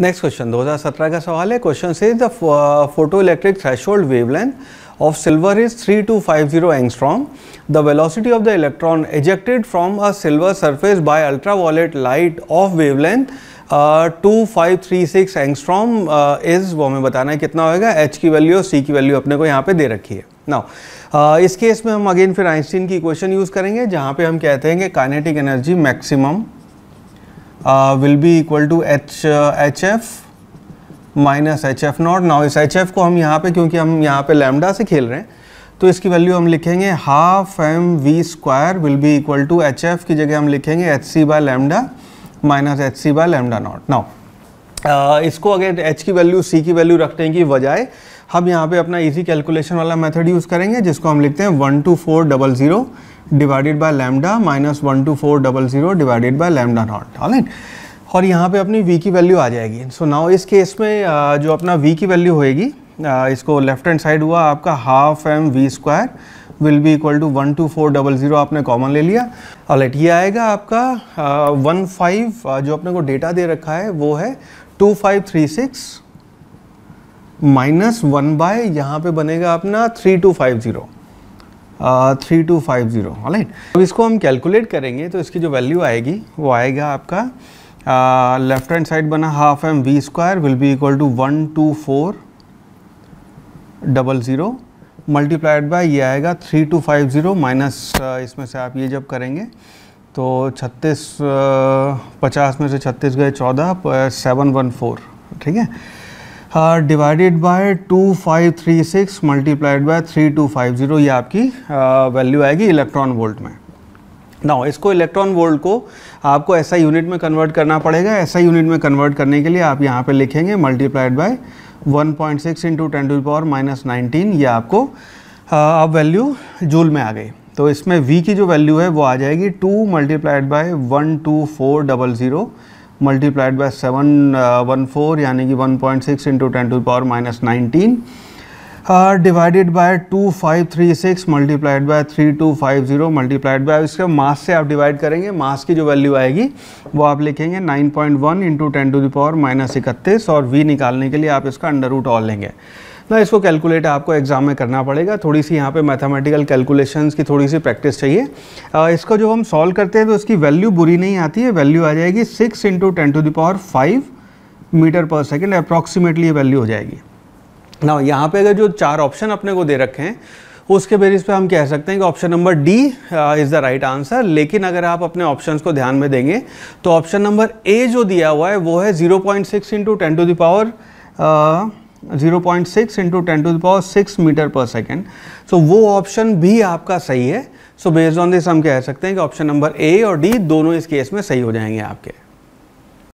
next question 2017 का सवाल है क्वेश्चन से the photoelectric threshold of silver is threshold wavelength of silver the velocity of the electron ejected from a silver surface by silver light of wavelength two five three six angstrom is वो हमें बताना है कितना होएगा H की value और सी की value अपने को यहाँ पे दे रखी है नाउ uh, इस केस में हम अगेन फिर आइंस्टीन की इक्वेशन यूज़ करेंगे जहाँ पे हम कहते हैं कि kinetic energy maximum will be equal to H H F minus H F naught now इस एच एफ को हम यहाँ पे क्योंकि हम यहाँ पे लैमडा से खेल रहे हैं तो इसकी वैल्यू हम लिखेंगे half M V square will be equal to H F की जगह हम लिखेंगे H C by lambda minus H C by lambda naught now इसको अगर एच की वैल्यू सी की वैल्यू रखने की बजाय हम यहाँ पे अपना इजी कैलकुलेशन वाला मेथड यूज़ करेंगे जिसको हम लिखते हैं one two four double zero divided by lambda minus one two four double zero divided by lambda naught all और यहाँ पे अपनी वी की वैल्यू आ जाएगी सो so नाउ इस केस में जो अपना वी की वैल्यू होएगी इसको लेफ्ट हैंड साइड हुआ आपका half M V square will be equal to one two four double zero आपने कॉमन ले लिया ऑलराइट ये आएगा आपका वन uh, फाइव uh, जो अपने को डेटा दे रखा है वो है two five three six minus one by यहाँ पे बनेगा अपना three two five zero three two five zero right अब इसको हम कैलकुलेट करेंगे तो इसकी जो वैल्यू आएगी वो आएगा आपका लेफ्ट हैंड साइड बना half M V square will be equal to one two four double zero multiplied by ये आएगा three two five zero minus इसमें से आप ये जब करेंगे तो छत्तीस uh, पचास में से छत्तीस गए चौदह सेवन वन फोर ठीक है divided by two five three six multiplied by three two five zero ये आपकी वैल्यू uh, आएगी इलेक्ट्रॉन वोल्ट में नाउ इसको इलेक्ट्रॉन वोल्ट को आपको ऐसा यूनिट में कन्वर्ट करना पड़ेगा ऐसा यूनिट में कन्वर्ट करने के लिए आप यहाँ पे लिखेंगे multiplied by 1.6 point six into ten to power minus nineteen ये आपको अब वैल्यू जूल में आ गई तो इसमें v की जो वैल्यू है वो आ जाएगी two multiplied by one two four double zero multiplied by seven one four यानी कि one point six into ten to power minus nineteen आर divided by 2536 multiplied by 3250 multiplied by इसके मास से आप डिवाइड करेंगे मास की जो वैल्यू आएगी वो आप लिखेंगे 9.1 point one into ten to power minus इकतीस और वी निकालने के लिए आप इसका अंडर रूट ऑल लेंगे ना इसको कैलकुलेट आपको एग्जाम में करना पड़ेगा थोड़ी सी यहाँ पे मैथमेटिकल कैलकुलेशंस की थोड़ी सी प्रैक्टिस चाहिए आ, इसको जो हम सॉल्व करते हैं तो इसकी वैल्यू बुरी नहीं आती है वैल्यू आ जाएगी six into ten to power five metre per second approximately ये वैल्यू हो जाएगी ना यहाँ पे अगर जो चार ऑप्शन अपने को दे रखे हैं उसके बेरिस पे हम कह सकते हैं कि option number D is the right answer लेकिन अगर आप अपने ऑप्शंस को ध्यान में देंगे तो ऑप्शन नंबर ए जो दिया हुआ है वो है 0.6 point six into ten to power zero point six into ten to power six metre per second so वो ऑप्शन भी आपका सही है सो बेस्ड ऑन दिस हम कह सकते हैं कि ऑप्शन नंबर ए और डी दोनों इस केस में सही हो जाएंगे आपके